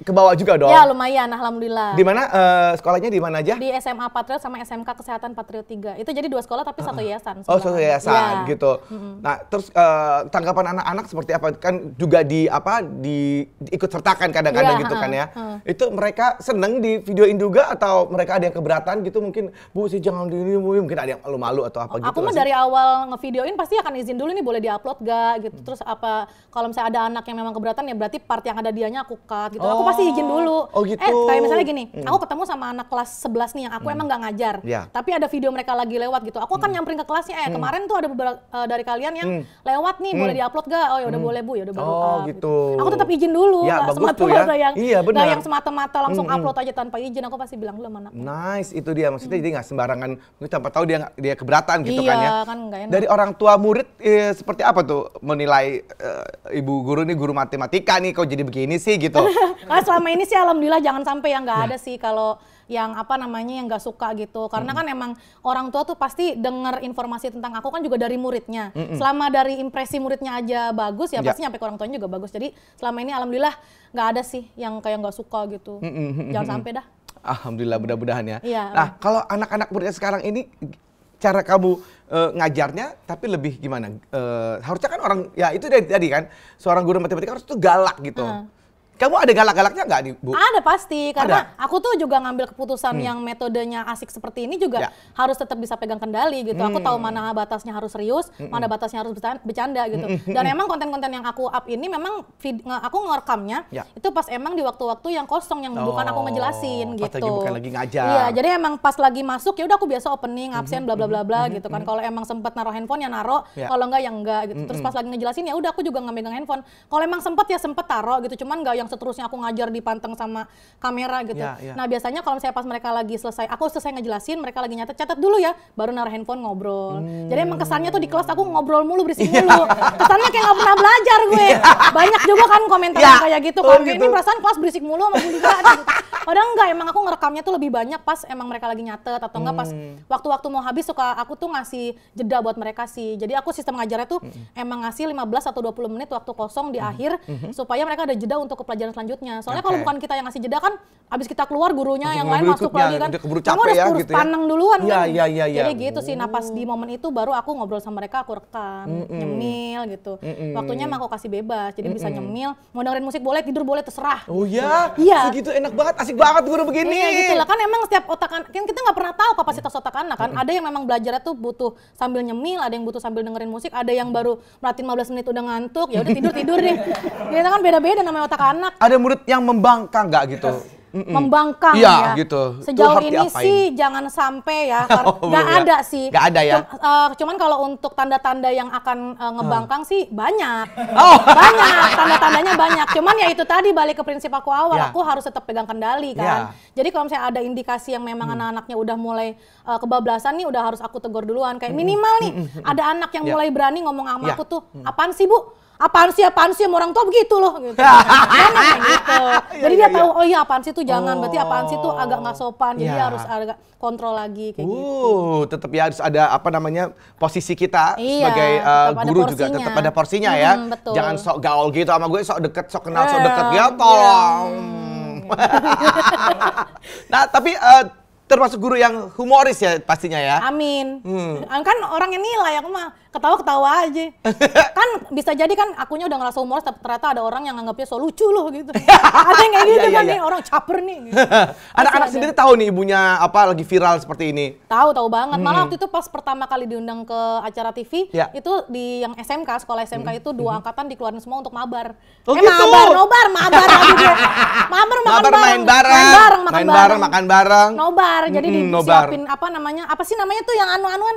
ke bawah juga dong. Ya lumayan, alhamdulillah. Di mana uh, sekolahnya di mana aja? Di SMA Patriot sama SMK Kesehatan Patriot 3. Itu jadi dua sekolah tapi uh, satu ah, ah. yayasan. Oh, satu yayasan ya. gitu. hmm Nah, terus uh, tanggapan anak-anak seperti apa? Kan juga di apa di, di ikut sertakan kadang-kadang ya, gitu kan ya. Uh. Itu mereka seneng di videoin juga atau mereka ada yang keberatan gitu mungkin, "Bu, sih jangan di ini, Bu." Mungkin ada yang malu-malu atau apa oh, gitu. Aku mah dari awal ngevideoin pasti akan izin dulu nih boleh diupload gak gitu. Hmm. Terus apa kalau misalnya ada anak yang memang keberatan ya berarti part yang ada dianya aku cut gitu. Oh. Aku pasti izin oh. dulu. Oh gitu. Eh, kayak misalnya gini, hmm. aku ketemu sama anak kelas 11 nih yang aku hmm. emang nggak ngajar, yeah. tapi ada video mereka lagi lewat gitu. Aku akan hmm. nyamperin ke kelasnya. Eh, hmm. kemarin tuh ada beberapa uh, dari kalian yang hmm. lewat nih, hmm. boleh diupload gak? Oh ya udah hmm. boleh bu, ya udah boleh. Oh ah, gitu. gitu. Aku tetap izin dulu, ya, gak ya. semata-mata ya. yang, iya, yang semata-mata langsung hmm, hmm. upload aja tanpa izin. Aku pasti bilang belum anak. Nice, itu dia maksudnya hmm. jadi nggak sembarangan. Tanpa tahu dia dia keberatan gitu kan iya, kan ya. Kan Dari orang tua murid eh, seperti apa tuh menilai eh, ibu guru nih guru matematika nih kok jadi begini sih gitu. Karena ah, selama ini sih alhamdulillah jangan sampai yang nggak ya. ada sih kalau yang apa namanya yang nggak suka gitu karena kan emang orang tua tuh pasti dengar informasi tentang aku kan juga dari muridnya selama dari impresi muridnya aja bagus ya, ya pasti nyampe ke orang tuanya juga bagus jadi selama ini alhamdulillah nggak ada sih yang kayak nggak suka gitu jangan sampai dah alhamdulillah mudah-mudahan ya iya. nah kalau anak-anak muridnya sekarang ini cara kamu uh, ngajarnya tapi lebih gimana uh, harusnya kan orang ya itu dari tadi kan seorang guru matematika harus tuh galak gitu uh. Kamu ada galak-galaknya nggak nih, Bu? Ada pasti, karena ada. aku tuh juga ngambil keputusan hmm. yang metodenya asik seperti ini juga ya. harus tetap bisa pegang kendali gitu. Hmm. Aku tahu hmm. mana batasnya harus serius, hmm. mana batasnya harus bercanda gitu. Hmm. Dan hmm. emang konten-konten yang aku up ini memang vid- aku ngerekamnya ya. itu pas emang di waktu-waktu yang kosong yang oh, bukan aku oh, ngejelasin gitu. Lagi bukan lagi ngajar. Iya, jadi emang pas lagi masuk ya udah aku biasa opening, hmm. absen bla bla bla bla gitu kan. Kalau emang sempat naruh handphone ya naruh, ya. kalau nggak ya enggak gitu. Terus pas lagi ngejelasin ya udah aku juga nggak megang handphone. Kalau emang sempat ya sempat taruh gitu, cuman nggak yang seterusnya aku ngajar di panteng sama kamera gitu. Yeah, yeah. Nah biasanya kalau saya pas mereka lagi selesai, aku selesai ngejelasin, mereka lagi nyatet, catat dulu ya, baru naruh handphone ngobrol. Hmm. Jadi emang kesannya tuh di kelas aku ngobrol mulu, berisik mulu. Ya. Kesannya kayak nggak pernah belajar gue. Ya. Banyak juga kan komentar yeah. kayak gitu kalau Oh, gitu. Ini perasaan kelas berisik mulu sama Bu gitu. Padahal enggak, emang aku ngerekamnya tuh lebih banyak pas emang mereka lagi nyatet atau enggak pas hmm. waktu-waktu hmm. mau habis suka aku tuh ngasih jeda buat mereka sih. Jadi aku sistem ngajarnya tuh hmm. emang ngasih 15 atau 20 menit waktu kosong di hmm. akhir hmm. supaya mereka ada jeda untuk ke pelajaran selanjutnya. Soalnya okay. kalau bukan kita yang ngasih jeda kan abis kita keluar gurunya Langsung yang lain masuk lagi kan. Kamu udah ya, gitu ya? paneng ya. duluan ya, kan. Ya, ya, ya, Jadi gitu sih napas di oh. momen itu baru aku ngobrol sama mereka aku rekam, mm -mm. nyemil gitu. Mm -mm. Waktunya emang aku kasih bebas. Jadi mm -mm. bisa nyemil, mau dengerin musik boleh, tidur boleh terserah. Oh iya. Iya. Segitu enak banget, asik banget guru begini. Iya gitu lah kan emang setiap otak kan kita nggak pernah tahu kapasitas otak anak kan. Mm -mm. Ada yang memang belajarnya tuh butuh sambil nyemil, ada yang butuh sambil dengerin musik, ada yang baru melatih 15 menit udah ngantuk, ya udah tidur tidur deh. Kita kan beda-beda namanya otak anak banget. Ada murid yang membangkang nggak gitu? Mm -mm. membangkang iya, ya. gitu. Sejauh ini diapain. sih jangan sampai ya, oh, Nggak oh, ada sih. Nggak ada ya. Cuma, uh, cuman kalau untuk tanda-tanda yang akan uh, ngebangkang hmm. sih banyak, oh. banyak tanda-tandanya banyak. Cuman ya itu tadi balik ke prinsip aku awal, Ya. aku harus tetap pegang kendali iya. kan. Ya. Jadi kalau misalnya ada indikasi yang memang hmm. anak-anaknya udah mulai uh, kebablasan nih, udah harus aku tegur duluan. Kayak hmm. minimal nih hmm. hmm. ada anak yang ya. mulai berani ngomong sama ya. aku tuh, hmm. apaan sih bu? apaan sih apaan sih orang tua begitu loh gitu. gitu. iya, Jadi dia iya, iya. tahu oh iya apaan sih tuh jangan berarti oh. apaan sih tuh agak nggak sopan. Jadi harus agak kontrol lagi kayak uh, gitu. tetap ya harus ada apa namanya posisi kita sebagai uh, guru juga tetap ada porsinya ya. Betul. Jangan sok gaul gitu sama gue sok deket sok kenal sok deket eh, ya tolong. Mm. nah tapi eh, termasuk guru yang humoris ya pastinya ya. Amin. Hmm. Kan orang yang nilai aku mah ketawa-ketawa aja. kan bisa jadi kan akunya udah ngerasa humoris tapi ternyata ada orang yang nganggapnya so lucu loh gitu. ada yang kayak gitu iya, iya, kan iya. nih orang caper nih. Gitu. anak Anak-anak sendiri tahu nih ibunya apa lagi viral seperti ini. Tahu, tahu banget. Malah hmm. waktu itu pas pertama kali diundang ke acara TV ya. itu di yang SMK, sekolah SMK hmm. itu dua hmm. angkatan dikeluarin semua untuk mabar. Oh, eh gitu. mabar, nobar, mabar Mabar makan mabar, bareng. Main bareng. Main bareng, makan main bareng, bareng. makan bareng. Nobar. Jadi hmm, disiapin nobar. apa namanya? Apa sih namanya tuh yang anu-anuan?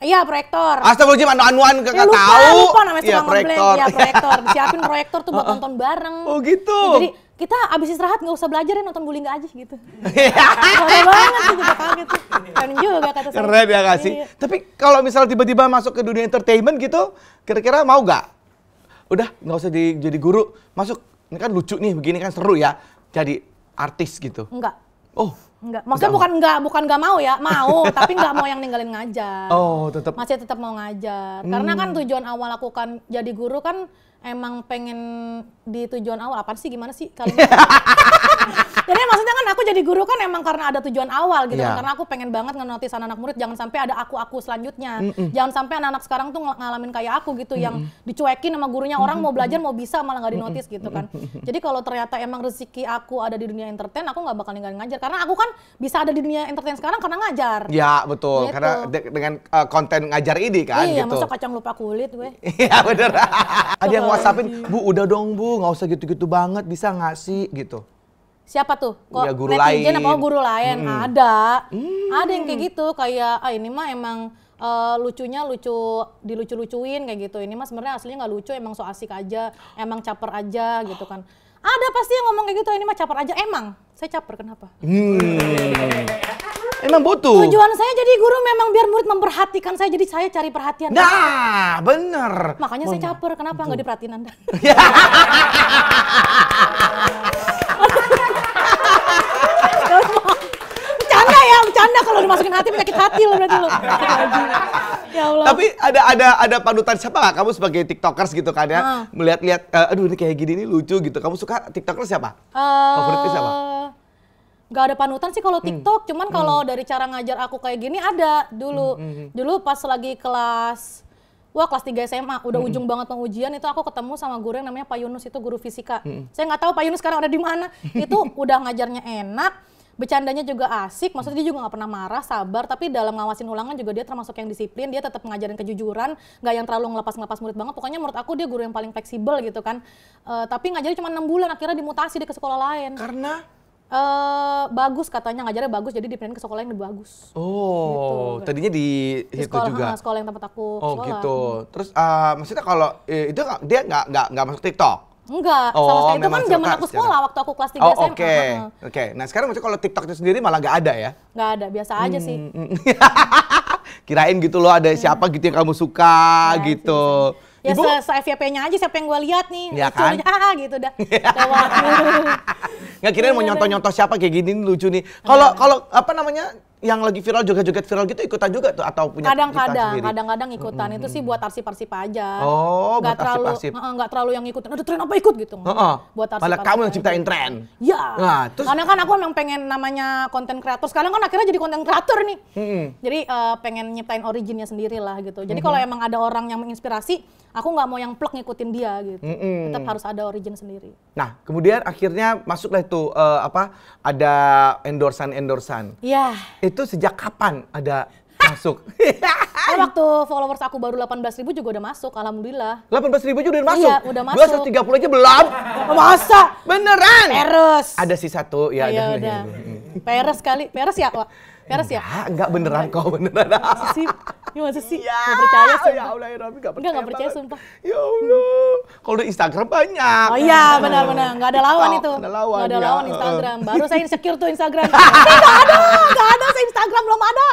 Iya proyektor. Astagfirullahaladzim anu-anuan gak ya, tahu. Lupa namanya iya, proyektor. Iya, iya. proyektor. Siapin proyektor tuh buat nonton bareng. Oh gitu. Iya, jadi kita abis istirahat nggak usah belajar ya nonton guling aja gitu. Keren banget tuh juga kaget. Keren juga kata saya. Keren ya kasih. Iya. Tapi kalau misal tiba-tiba masuk ke dunia entertainment gitu, kira-kira mau gak? Udah nggak usah di, jadi guru, masuk. Ini kan lucu nih, begini kan seru ya. Jadi artis gitu. Enggak. Oh, Enggak, maksudnya bukan enggak, bukan enggak mau ya, mau, tapi enggak mau yang ninggalin ngajar. Oh, tetap. Masih tetap mau ngajar. Hmm. Karena kan hmm. tujuan awal aku kan jadi guru kan emang pengen di tujuan awal apa sih gimana sih kalian jadi guru kan emang karena ada tujuan awal gitu yeah. kan. Iya. Karena aku pengen banget ngenotis anak-anak murid jangan sampai ada aku-aku selanjutnya. Mm -mm. Jangan sampai anak-anak sekarang tuh ngalamin kayak aku gitu mm -mm. yang dicuekin sama gurunya orang mm -mm. mau belajar mau bisa malah nggak dinotis mm gitu kan. Mm -mm. Jadi kalau ternyata emang rezeki aku ada di dunia entertain, aku nggak bakal ninggalin ngajar karena aku kan bisa ada di dunia entertain sekarang karena ngajar. Ya, betul. Gitu. Karena de dengan uh, konten ngajar ini kan iya, gitu. masa kacang lupa kulit gue. Iya, bener. ada yang whatsappin, Bu udah dong Bu, nggak usah gitu-gitu banget, bisa nggak sih gitu siapa tuh? Kok ya, guru netizen lain. apa oh, guru lain? Hmm. Ada. Hmm. Ada yang kayak gitu kayak ah ini mah emang uh, lucunya lucu dilucu-lucuin kayak gitu. Ini mah sebenarnya aslinya nggak lucu, emang so asik aja, emang caper aja gitu kan. Ada pasti yang ngomong kayak gitu, ini mah caper aja. Emang, saya caper kenapa? Hmm. Emang butuh. Tujuan saya jadi guru memang biar murid memperhatikan saya, jadi saya cari perhatian. Nah, bener. Makanya Mama. saya caper, kenapa nggak diperhatiin Anda? bercanda kalau dimasukin hati penyakit hati lo berarti lo. ya Allah. Tapi ada ada ada panutan siapa gak? kamu sebagai tiktokers gitu kan ya? Uh. Melihat-lihat, uh, aduh ini kayak gini nih lucu gitu. Kamu suka tiktokers siapa? Uh. Favoritnya siapa? Gak ada panutan sih kalau hmm. TikTok, hmm. cuman kalau hmm. dari cara ngajar aku kayak gini ada dulu. Hmm. hmm, hmm. Dulu pas lagi kelas Wah kelas 3 SMA, udah hmm. ujung banget mau ujian itu aku ketemu sama guru yang namanya Pak Yunus itu guru fisika. Hmm. Saya nggak tahu Pak Yunus sekarang ada di mana. Itu udah ngajarnya enak, bercandanya juga asik, maksudnya dia juga nggak pernah marah, sabar, tapi dalam ngawasin ulangan juga dia termasuk yang disiplin, dia tetap mengajarin kejujuran, nggak yang terlalu ngelepas-ngelepas murid banget. Pokoknya menurut aku dia guru yang paling fleksibel gitu kan. Uh, tapi ngajarin cuma enam bulan, akhirnya dimutasi dia ke sekolah lain. Karena Uh, bagus katanya ngajarnya bagus jadi dipindahin ke sekolah yang lebih bagus. Oh, gitu. tadinya di, di situ sekolah, juga. Sekolah yang tempat aku. Oh sekolah. gitu. Terus uh, maksudnya kalau eh, itu dia nggak nggak nggak masuk TikTok? Enggak, oh, sama sekali. Itu kan zaman aku sekolah, secara... waktu aku kelas 3 oh, SMA. Oke, okay. oke. Okay. Nah sekarang maksudnya kalau TikTok itu sendiri malah nggak ada ya? Nggak ada, biasa aja sih. Hmm, hmm, hmm. Kirain gitu loh ada hmm. siapa gitu yang kamu suka ya, gitu. Sih. Ya Ibu. se, nya aja siapa yang gue lihat nih. Ya kan? Ah, ah, gitu dah. Lewat. Nggak kirain mau iya, nyontoh-nyontoh kan? siapa kayak gini lucu nih. Kalau iya. kalau apa namanya yang lagi viral juga joget viral gitu ikutan juga tuh atau punya kadang-kadang kadang-kadang ikutan hmm. itu sih mm-hmm. buat arsip-arsip aja oh Gak buat terlalu arsip -arsip. nggak terlalu yang ikutan. ada tren apa ikut gitu oh, -uh. buat arsip arsip kamu yang ciptain tren ya nah, terus... karena kan aku memang pengen namanya konten kreator sekarang kan akhirnya jadi konten kreator nih hmm. jadi uh, pengen nyiptain originnya sendiri lah gitu jadi hmm. kalau emang ada orang yang menginspirasi aku nggak mau yang plek ngikutin dia gitu hmm. tetap harus ada origin sendiri Nah, kemudian akhirnya masuklah itu uh, apa ada endorsan-endorsan. Iya. -endorsan. Itu sejak kapan ada masuk? Oh, waktu followers aku baru 18 ribu juga udah masuk, alhamdulillah. 18 ribu juga udah masuk? Iya, udah masuk. 230 aja belum. Oh, masa? Beneran? Peres. Ada sih satu, ya. Iya, udah. udah. Peres kali, peres ya, Wak? sih ya? Enggak, beneran enggak. kau beneran. Masa sih? Ya masa sih? Ya, gak percaya sumpah. Ya Allah, ya Rabbi, gak percaya. Enggak, gak percaya sumpah. Ya Allah. Kalau di Instagram banyak. Oh iya, benar-benar. Gak ada lawan itu. Gak ada lawan. Gak ada ya. lawan Instagram. Baru saya insecure tuh Instagram. Tapi gak ada, gak ada. Saya Instagram belum ada.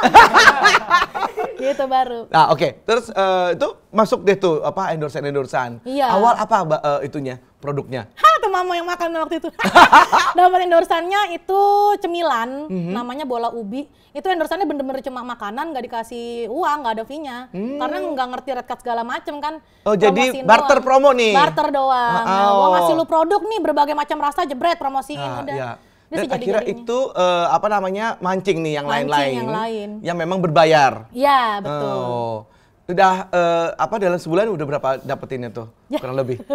gitu baru. Nah oke, okay. terus uh, itu masuk deh tuh apa endorsean-endorsean. Iya. Awal apa uh, itunya? produknya? Hah, tuh mama yang makan waktu itu. Dapat endorsannya itu cemilan, mm-hmm. namanya bola ubi. Itu endorsannya bener-bener cuma makanan, nggak dikasih uang, nggak ada fee-nya. Mm. Karena nggak ngerti red card segala macem kan. Oh, jadi barter doang. promo nih? Barter doang. Oh. Nah, gua oh. ngasih lu produk nih, berbagai macam rasa, jebret, promosiin, nah, udah. Ya. Dan dan akhirnya itu uh, apa namanya mancing nih yang lain-lain yang, lain, yang memang berbayar. Iya betul. Oh udah uh, apa dalam sebulan udah berapa dapetinnya tuh ya. kurang lebih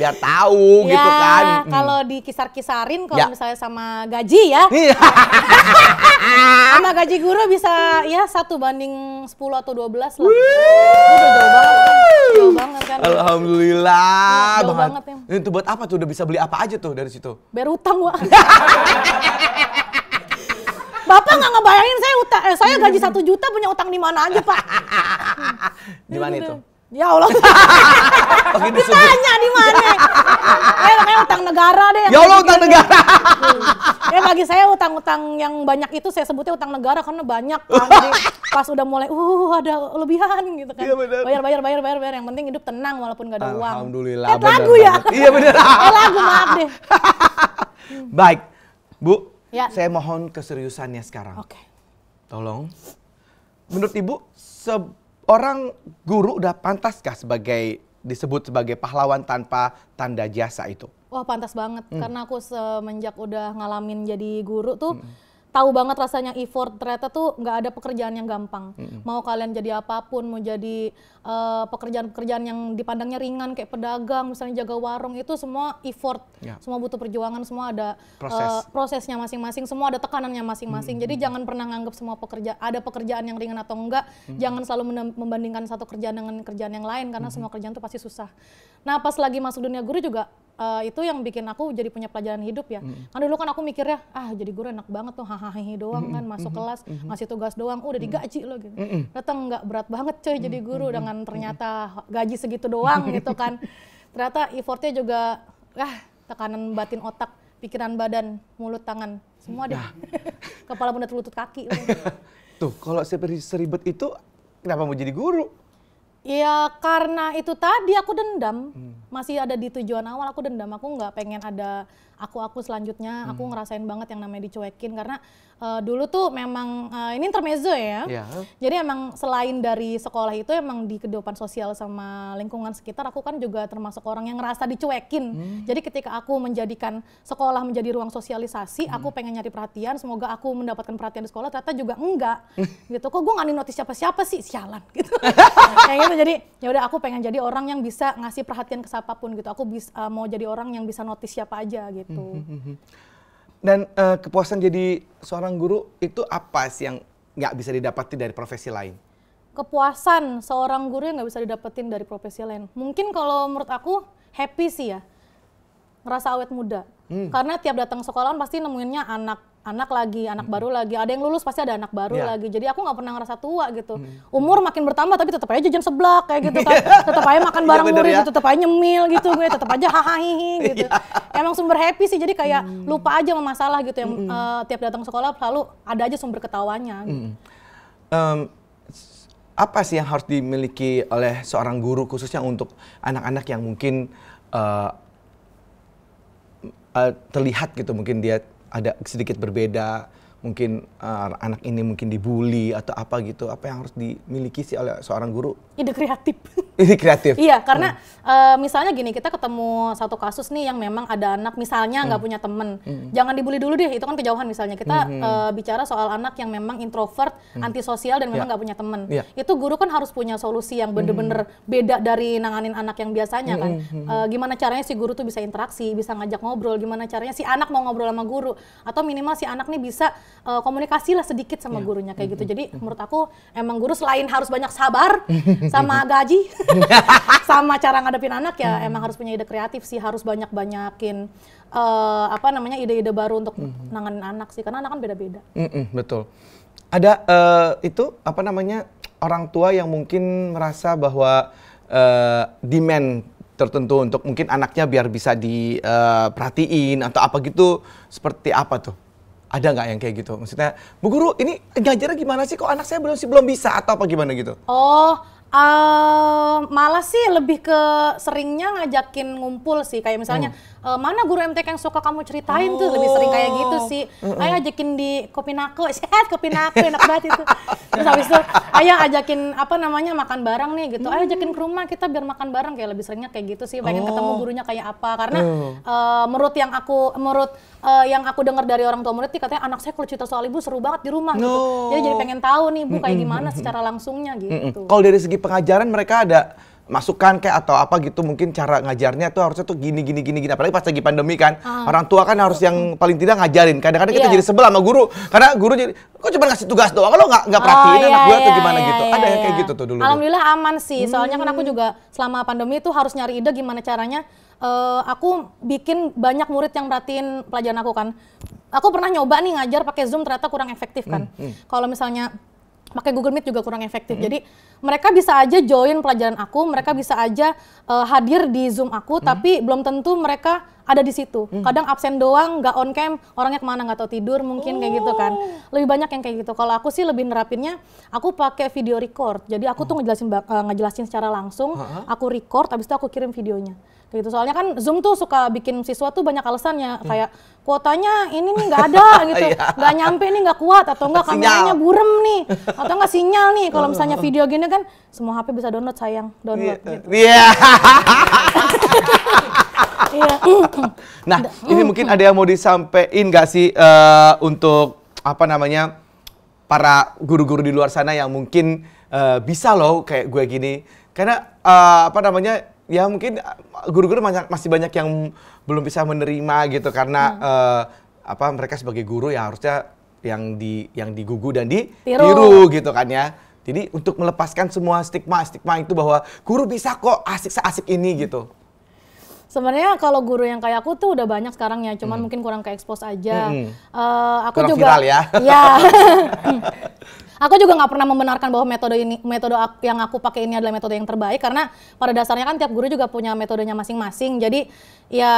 biar tahu ya, gitu kan hmm. kalau hmm. dikisar-kisarin kalau ya. misalnya sama gaji ya iya. sama gaji guru bisa ya satu banding 10 atau 12 lah udah jauh banget kan jauh banget kan alhamdulillah jauh banget, banget ya. itu buat apa tuh udah bisa beli apa aja tuh dari situ bayar utang wah Bapak nggak ngebayangin saya utang, eh, saya gaji satu juta punya utang di mana aja Pak? di mana itu? Ya Allah. Oh, gitu, Ditanya di mana? Eh, makanya utang negara deh. Ya Allah utang gitu. negara. Eh bagi saya utang-utang yang banyak itu saya sebutnya utang negara karena banyak kan. pas udah mulai uh ada lebihan gitu kan. Iya benar. Bayar bayar bayar bayar bayar yang penting hidup tenang walaupun gak ada uang. Alhamdulillah. Eh, lagu ya. Iya benar. Eh lagu maaf deh. Baik. Bu, Ya. Saya mohon keseriusannya sekarang. Oke. Tolong. Menurut Ibu, seorang guru udah pantaskah sebagai disebut sebagai pahlawan tanpa tanda jasa itu? Wah, pantas banget hmm. karena aku semenjak udah ngalamin jadi guru tuh hmm tahu banget rasanya effort ternyata tuh nggak ada pekerjaan yang gampang mm-hmm. mau kalian jadi apapun mau jadi uh, pekerjaan-pekerjaan yang dipandangnya ringan kayak pedagang misalnya jaga warung itu semua effort yeah. semua butuh perjuangan semua ada Proses. uh, prosesnya masing-masing semua ada tekanannya masing-masing mm-hmm. jadi jangan pernah nganggap semua pekerja ada pekerjaan yang ringan atau enggak mm-hmm. jangan selalu membandingkan satu kerjaan dengan kerjaan yang lain karena mm-hmm. semua kerjaan itu pasti susah Nah pas lagi masuk dunia guru juga uh, itu yang bikin aku jadi punya pelajaran hidup ya. Mm. Kan dulu kan aku mikirnya ah jadi guru enak banget tuh hahaha doang mm. kan masuk mm. kelas mm. ngasih tugas doang udah digaji loh gitu. Mm. Datang nggak berat banget coy mm. jadi guru mm. dengan ternyata gaji segitu doang gitu kan. Ternyata effortnya juga ah tekanan batin otak, pikiran badan, mulut, tangan semua deh. Nah. Kepala bunda lutut kaki. tuh kalau seribet itu kenapa mau jadi guru? Ya karena itu tadi aku dendam. Hmm masih ada di tujuan awal aku dendam aku nggak pengen ada aku aku selanjutnya aku hmm. ngerasain banget yang namanya dicuekin karena uh, dulu tuh memang uh, ini intermezzo ya yeah. jadi emang selain dari sekolah itu emang di kehidupan sosial sama lingkungan sekitar aku kan juga termasuk orang yang ngerasa dicuekin hmm. jadi ketika aku menjadikan sekolah menjadi ruang sosialisasi hmm. aku pengen nyari perhatian semoga aku mendapatkan perhatian di sekolah ternyata juga enggak gitu kok gue nggak notis siapa siapa sih sialan gitu kayak gitu jadi ya udah aku pengen jadi orang yang bisa ngasih perhatian ke siapapun gitu. Aku bisa uh, eh, mau jadi orang yang bisa notice siapa aja gitu. Hmm, hmm, hmm, Dan uh, kepuasan jadi seorang guru itu apa sih yang nggak bisa didapati dari profesi lain? Kepuasan seorang guru yang nggak bisa didapetin dari profesi lain. Mungkin kalau menurut aku happy sih ya, ngerasa awet muda. Hmm. Karena tiap datang sekolah pasti nemuinnya anak anak lagi, anak hmm. baru lagi. Ada yang lulus pasti ada anak baru yeah. lagi. Jadi aku nggak pernah ngerasa tua gitu. Hmm. Umur makin bertambah tapi tetap aja jajan seblak kayak gitu kan. tetap aja makan iya, bareng murid, ya. Gitu, tetap aja nyemil gitu gue, tetap aja hahaha gitu. Yeah. Emang sumber happy sih. Jadi kayak hmm. lupa aja sama masalah gitu yang hmm. uh, tiap datang sekolah selalu ada aja sumber ketawanya. Hmm. Um, apa sih yang harus dimiliki oleh seorang guru khususnya untuk anak-anak yang mungkin uh, uh, terlihat gitu mungkin dia ada sedikit berbeda mungkin uh, anak ini mungkin dibully atau apa gitu apa yang harus dimiliki sih oleh seorang guru ide kreatif. Ide kreatif. iya, karena hmm. uh, misalnya gini, kita ketemu satu kasus nih yang memang ada anak misalnya nggak hmm. punya temen, hmm. jangan dibully dulu deh, itu kan kejauhan misalnya. Kita hmm. uh, bicara soal anak yang memang introvert, hmm. antisosial dan memang ya. nggak ya. punya temen. Ya. Itu guru kan harus punya solusi yang hmm. bener-bener hmm. beda dari nanganin anak yang biasanya kan. Hmm. Uh, gimana caranya si guru tuh bisa interaksi, bisa ngajak ngobrol, gimana caranya si anak mau ngobrol sama guru, atau minimal si anak nih bisa uh, komunikasi sedikit sama ya. gurunya kayak gitu. hmm. gitu. Jadi hmm. menurut aku emang guru selain harus banyak sabar, sama gaji, sama cara ngadepin anak ya hmm. emang harus punya ide kreatif sih, harus banyak-banyakin uh, apa namanya ide-ide baru untuk hmm. nanganin anak sih, karena anak kan beda-beda. Hmm, betul. Ada uh, itu apa namanya orang tua yang mungkin merasa bahwa uh, demand tertentu untuk mungkin anaknya biar bisa diperhatiin uh, atau apa gitu seperti apa tuh? ada nggak yang kayak gitu? Maksudnya, Bu Guru, ini ngajarnya gimana sih? Kok anak saya belum sih belum bisa atau apa gimana gitu? Oh, Uh, malah sih lebih ke seringnya ngajakin ngumpul sih kayak misalnya hmm e, mana guru MTK yang suka kamu ceritain oh. tuh lebih sering kayak gitu oh. sih. Mm-mm. ayah ajakin di nako sehat nako enak banget itu. Terus habis itu ayah ajakin apa namanya makan bareng nih gitu. ayah ajakin ke rumah kita biar makan bareng kayak lebih seringnya kayak gitu sih. Pengen oh. ketemu gurunya kayak apa karena mm. uh, menurut yang aku menurut uh, yang aku dengar dari orang tua murid sih katanya anak saya kalau cerita soal ibu seru banget di rumah gitu. no. gitu. Jadi jadi pengen tahu nih Bu kayak gimana secara langsungnya gitu. Kalau dari segi pengajaran mereka ada masukan kayak atau apa gitu mungkin cara ngajarnya tuh harusnya tuh gini gini gini gini apalagi pas lagi pandemi kan ah. orang tua kan harus yang paling tidak ngajarin kadang-kadang yeah. kita iya. jadi sebel sama guru karena guru jadi kok cuma ngasih tugas doang kalau nggak nggak oh, perhatiin oh, anak iya, gue atau gimana iya, gitu iya, ada yang kayak gitu tuh dulu alhamdulillah aman sih hmm. soalnya kan aku hmm. juga selama pandemi tuh harus nyari ide gimana caranya uh, aku bikin banyak murid yang perhatiin pelajaran aku kan aku pernah nyoba nih ngajar pakai zoom ternyata kurang efektif kan hmm, hmm. kalau misalnya pakai Google Meet juga kurang efektif. -hmm. Jadi mereka bisa aja join pelajaran aku, mereka bisa aja uh, hadir di Zoom aku, -hmm. tapi belum tentu mereka ada di situ. -hmm. Kadang absen doang, nggak on cam, orangnya kemana nggak tahu tidur mungkin oh. kayak gitu kan. Oh. Lebih banyak yang kayak gitu. Kalau aku sih lebih nerapinnya, aku pakai video record. Jadi aku oh. tuh hmm. ngejelasin uh, ngejelasin secara langsung, uh -huh. aku record, habis itu aku kirim videonya gitu soalnya kan zoom tuh suka bikin siswa tuh banyak alasannya hmm. kayak kuotanya ini nih nggak ada gitu iya. nggak yeah. nyampe nih nggak kuat atau enggak kameranya burem nih atau enggak sinyal nih kalau misalnya oh. video gini kan semua HP bisa download sayang download yeah. gitu yeah. Iya. nah ini mungkin ada yang mau disampaikan nggak sih uh, untuk apa namanya para guru-guru di luar sana yang mungkin uh, bisa loh kayak gue gini karena uh, apa namanya ya mungkin eh, guru-guru masih banyak yang belum bisa menerima gitu karena hmm. uh, apa mereka sebagai guru ya harusnya yang di yang digugu dan ditiru gitu kan ya. Jadi untuk melepaskan semua stigma-stigma itu bahwa guru bisa kok asik seasik ini gitu. Sebenarnya kalau guru yang kayak aku tuh udah banyak sekarang ya, cuman hmm. mungkin kurang ke expose aja. Hmm. Uh, aku kurang juga viral ya. ya. Aku juga nggak pernah membenarkan bahwa metode ini metode aku, yang aku pakai ini adalah metode yang terbaik karena pada dasarnya kan tiap guru juga punya metodenya masing-masing. Jadi ya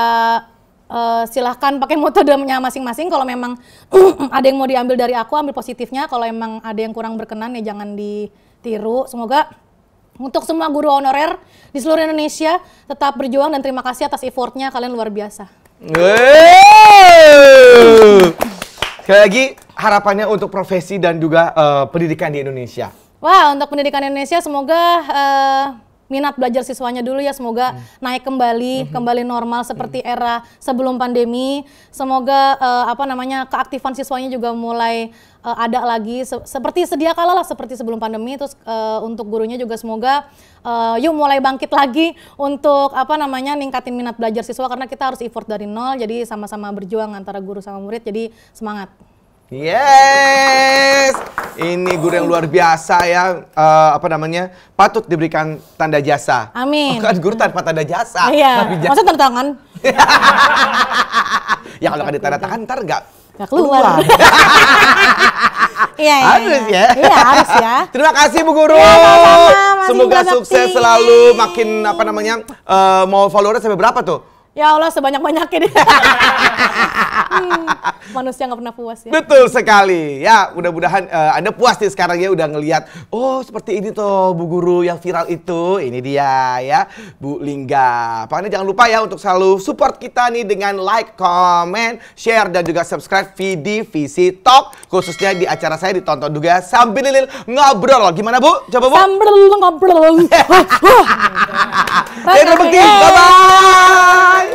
uh, silahkan pakai metodenya masing-masing. Kalau memang ada yang mau diambil dari aku ambil positifnya. Kalau memang ada yang kurang berkenan ya jangan ditiru. Semoga untuk semua guru honorer di seluruh Indonesia tetap berjuang dan terima kasih atas effortnya kalian luar biasa. Wee! Sekali lagi harapannya untuk profesi dan juga uh, pendidikan di Indonesia. Wah, untuk pendidikan Indonesia semoga uh, minat belajar siswanya dulu ya semoga hmm. naik kembali hmm. kembali normal seperti hmm. era sebelum pandemi semoga uh, apa namanya keaktifan siswanya juga mulai uh, ada lagi se seperti sedia kala lah seperti sebelum pandemi terus uh, untuk gurunya juga semoga uh, yuk mulai bangkit lagi untuk apa namanya ningkatin minat belajar siswa karena kita harus effort dari nol jadi sama-sama berjuang antara guru sama murid jadi semangat Yes, ini guru yang luar biasa ya, uh, apa namanya, patut diberikan tanda jasa. Amin. Bukan guru tanpa tanda jasa. Ah, iya. Tapi jasa. Masa tanda tangan? ya kalau ada tanda tangan ntar nggak keluar. Iya, iya, iya, harus ya. Iya, harus ya. Terima kasih Bu Guru. Ya, sama -sama. Semoga sukses selalu makin apa namanya? Uh, mau followers sampai berapa tuh? Ya Allah sebanyak banyaknya. hmm, manusia nggak pernah puas ya. Betul sekali. Ya mudah-mudahan uh, Anda puas nih sekarang ya udah ngelihat. Oh seperti ini tuh Bu Guru yang viral itu. Ini dia ya Bu Lingga. Pokoknya jangan lupa ya untuk selalu support kita nih dengan like, comment, share, dan juga subscribe VD Visi Talk. Khususnya di acara saya ditonton juga sambil lil ngobrol. Gimana Bu? Coba Bu. Sambil ngobrol. Terima kasih. Bye-bye.